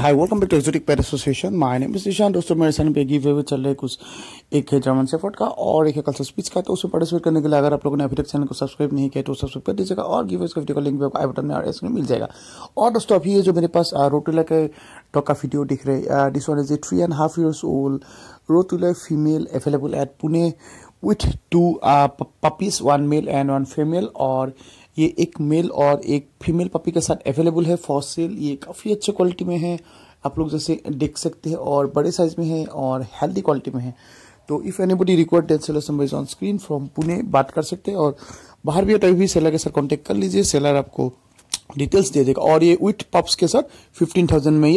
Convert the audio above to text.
high welcome back to exotic pair association my name is Nishan दोस्तों मेरे सामने पे गिव चल रहे कुछ एक है जर्मन सेफर्ट का और एक है कल्चर स्पीच का तो उसमें पार्टिसिपेट करने के लिए अगर आप लोगों ने अभी तक चैनल को सब्सक्राइब नहीं किया तो सब्सक्राइब कर दीजिएगा और गिव इसका वीडियो का लिंक भी आपको आई बटन में और इसमें मिल जाएगा और दोस्तों अभी ये जो मेरे पास रोटीला के टॉक का वीडियो दिख रहे this one is a three and half years old rottweiler female available at Pune with two puppies one male and one female और ये एक मेल और एक फीमेल पपी के साथ अवेलेबल है फॉर सेल ये काफ़ी अच्छे क्वालिटी में है आप लोग जैसे देख सकते हैं और बड़े साइज में है और हेल्दी क्वालिटी में है तो if buddy require ten seller summaries on screen from Pune बात कर सकते हैं और बाहर भी है तो भी सेलर के साथ कॉन्टेक्ट कर लीजिए सेलर आपको डिटेल्स दे देगा और ये विथ पप्स के साथ फिफ्टीन थाउजेंड में